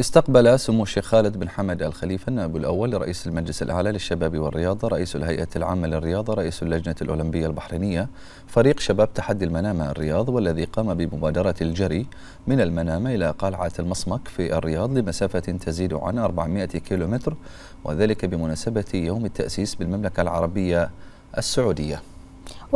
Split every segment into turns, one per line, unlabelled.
استقبل سمو الشيخ خالد بن حمد الخليفة النائب الأول رئيس المجلس الأعلى للشباب والرياضة رئيس الهيئة العامة للرياضة رئيس اللجنة الأولمبية البحرينية فريق شباب تحدي المنامة الرياض والذي قام بمبادرة الجري من المنامة إلى قلعة المصمك في الرياض لمسافة تزيد عن 400 كيلومتر وذلك بمناسبة يوم التأسيس بالمملكة العربية السعودية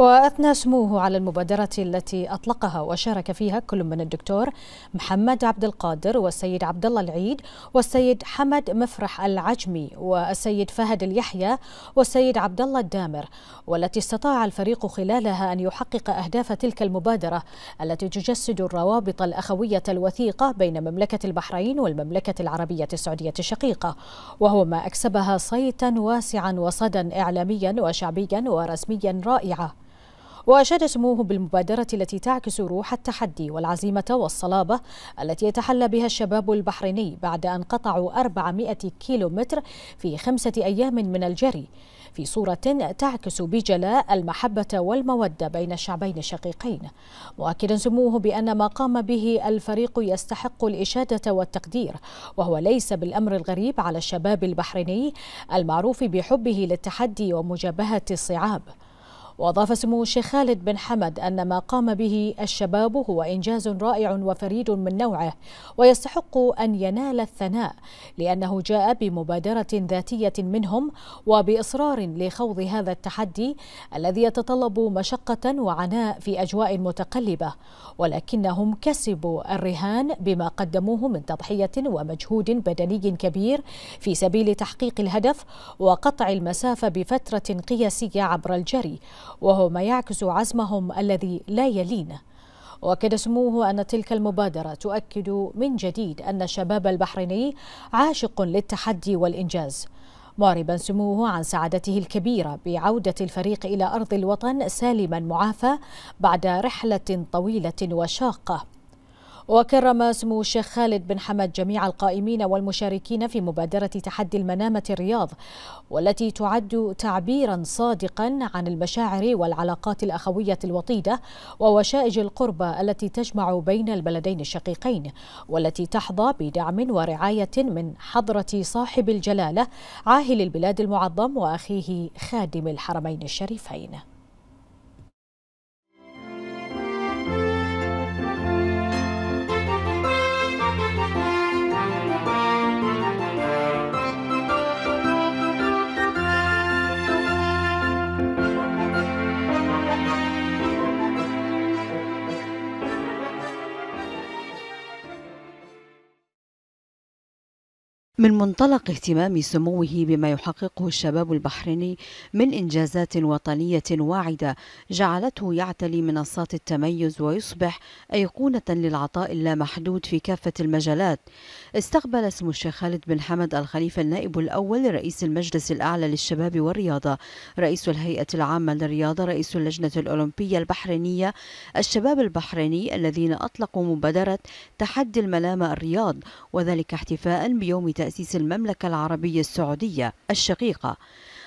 وأثنى سموه على المبادرة التي أطلقها وشارك فيها كل من الدكتور محمد عبد القادر والسيد عبد الله العيد والسيد حمد مفرح العجمي والسيد فهد اليحيى والسيد عبد الله الدامر والتي استطاع الفريق خلالها أن يحقق أهداف تلك المبادرة التي تجسد الروابط الأخوية الوثيقة بين مملكة البحرين والمملكة العربية السعودية الشقيقة وهو ما أكسبها صيتا واسعا وصدا إعلاميا وشعبيا ورسميا رائعة وأشاد سموه بالمبادرة التي تعكس روح التحدي والعزيمة والصلابة التي يتحلى بها الشباب البحريني بعد أن قطعوا 400 كيلومتر في خمسة أيام من الجري في صورة تعكس بجلاء المحبة والمودة بين الشعبين الشقيقين مؤكدا سموه بأن ما قام به الفريق يستحق الإشادة والتقدير وهو ليس بالأمر الغريب على الشباب البحريني المعروف بحبه للتحدي ومجابهة الصعاب وأضاف سمو الشيخ خالد بن حمد أن ما قام به الشباب هو إنجاز رائع وفريد من نوعه ويستحق أن ينال الثناء لأنه جاء بمبادرة ذاتية منهم وبإصرار لخوض هذا التحدي الذي يتطلب مشقة وعناء في أجواء متقلبة ولكنهم كسبوا الرهان بما قدموه من تضحية ومجهود بدني كبير في سبيل تحقيق الهدف وقطع المسافة بفترة قياسية عبر الجري وهو ما يعكس عزمهم الذي لا يلين واكد سموه ان تلك المبادره تؤكد من جديد ان الشباب البحريني عاشق للتحدي والانجاز معربا سموه عن سعادته الكبيره بعوده الفريق الى ارض الوطن سالما معافى بعد رحله طويله وشاقه وكرم سمو الشيخ خالد بن حمد جميع القائمين والمشاركين في مبادرة تحدي المنامة الرياض والتي تعد تعبيرا صادقا عن المشاعر والعلاقات الأخوية الوطيدة ووشائج القربة التي تجمع بين البلدين الشقيقين والتي تحظى بدعم ورعاية من حضرة صاحب الجلالة عاهل البلاد المعظم وأخيه خادم الحرمين الشريفين
من منطلق اهتمام سموه بما يحققه الشباب البحريني من إنجازات وطنية واعدة جعلته يعتلي منصات التميز ويصبح أيقونة للعطاء اللامحدود في كافة المجالات استقبل اسم الشيخ خالد بن حمد الخليفة النائب الأول رئيس المجلس الأعلى للشباب والرياضة رئيس الهيئة العامة للرياضة رئيس اللجنة الأولمبية البحرينية الشباب البحريني الذين أطلقوا مبادرة تحدي الملامة الرياض وذلك احتفاء بيوم تأسيس تأسيس المملكة العربية السعودية الشقيقة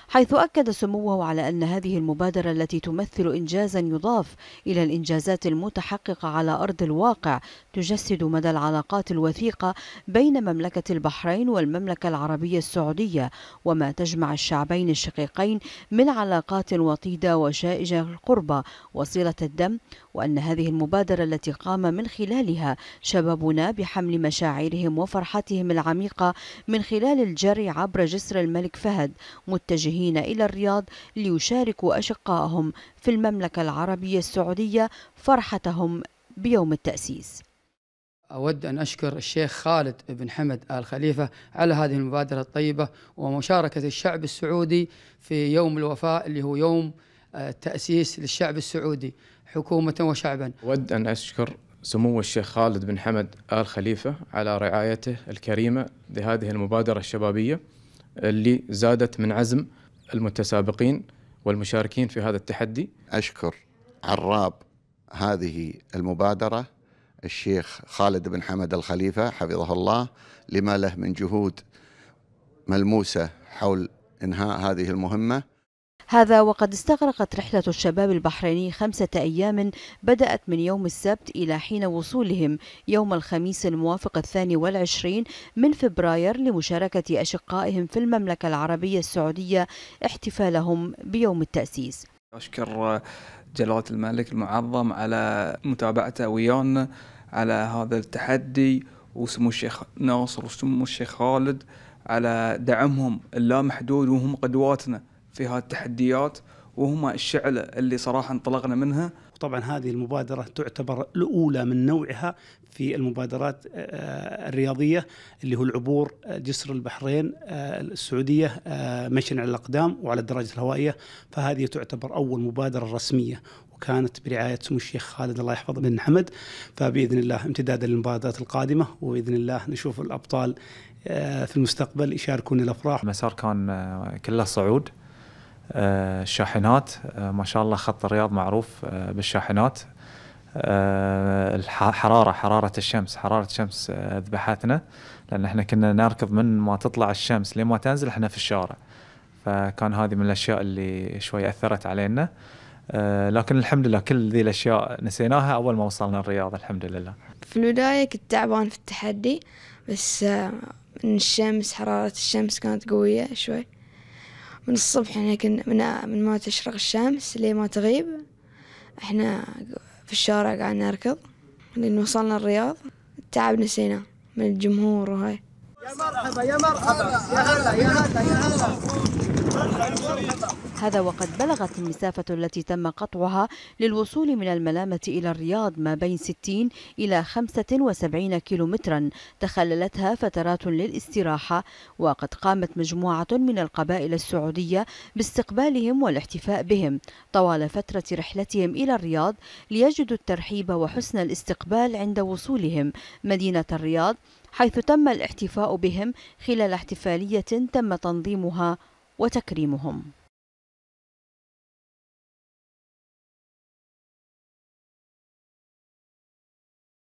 حيث أكد سموه على أن هذه المبادرة التي تمثل إنجازا يضاف إلى الإنجازات المتحققة على أرض الواقع تجسد مدى العلاقات الوثيقة بين مملكة البحرين والمملكة العربية السعودية وما تجمع الشعبين الشقيقين من علاقات وطيدة وشائجة القربة وصلة الدم وأن هذه المبادرة التي قام من خلالها شبابنا بحمل مشاعرهم وفرحتهم العميقة من خلال الجري عبر جسر الملك فهد متجه متجهين إلى الرياض ليشاركوا أشقائهم في المملكة العربية السعودية فرحتهم بيوم التأسيس أود أن أشكر الشيخ خالد بن حمد آل خليفة على هذه المبادرة الطيبة ومشاركة الشعب السعودي في يوم الوفاء اللي هو يوم آه، التأسيس للشعب السعودي حكومة وشعبا أود أن أشكر سمو الشيخ خالد بن حمد آل خليفة على رعايته الكريمة لهذه المبادرة الشبابية اللي زادت من عزم المتسابقين والمشاركين في هذا التحدي أشكر عراب هذه المبادرة الشيخ خالد بن حمد الخليفة حفظه الله لما له من جهود ملموسة حول إنهاء هذه المهمة هذا وقد استغرقت رحلة الشباب البحريني خمسة أيام بدأت من يوم السبت إلى حين وصولهم يوم الخميس الموافق الثاني والعشرين من فبراير لمشاركة أشقائهم في المملكة العربية السعودية احتفالهم بيوم التأسيس أشكر جلالة الملك المعظم على متابعته ويانا على هذا التحدي وسمو الشيخ ناصر وسمو الشيخ خالد على دعمهم اللامحدود وهم قدواتنا في التحديات وهما الشعلة اللي صراحة انطلقنا منها طبعا هذه المبادرة تعتبر الأولى من نوعها في المبادرات آه، آه، الرياضية اللي هو العبور آه، جسر البحرين السعودية مشيا على الأقدام وعلى الدراجة الهوائية فهذه تعتبر أول مبادرة رسمية وكانت برعاية سمو الشيخ خالد الله يحفظه بن حمد فبإذن الله امتدادا للمبادرات القادمة وبإذن الله نشوف الأبطال في المستقبل يشاركون الأفراح المسار كان كله
صعود الشاحنات آه، آه، ما شاء الله خط الرياض معروف آه، بالشاحنات الحرارة حرارة الشمس حرارة الشمس ذبحتنا لأن احنا كنا نركض من ما تطلع الشمس لما تنزل احنا في الشارع فكان هذه من الأشياء اللي شوي أثرت علينا لكن الحمد لله كل ذي الأشياء نسيناها أول ما وصلنا الرياض الحمد لله
في البداية كنت تعبان في التحدي بس من الشمس حرارة الشمس كانت قوية شوي من الصبح احنا كنا من, من ما تشرق الشمس لي ما تغيب احنا في الشارع قاعد نركض لين وصلنا الرياض تعب نسينا من الجمهور وهاي يا
مرحبا يا مرحبا يا هلا يا هلا يا هلا
هذا وقد بلغت المسافة التي تم قطعها للوصول من الملامة إلى الرياض ما بين 60 إلى 75 كيلومترا تخللتها فترات للاستراحة وقد قامت مجموعة من القبائل السعودية باستقبالهم والاحتفاء بهم طوال فترة رحلتهم إلى الرياض ليجدوا الترحيب وحسن الاستقبال عند وصولهم مدينة الرياض حيث تم الاحتفاء بهم خلال احتفالية تم تنظيمها وتكريمهم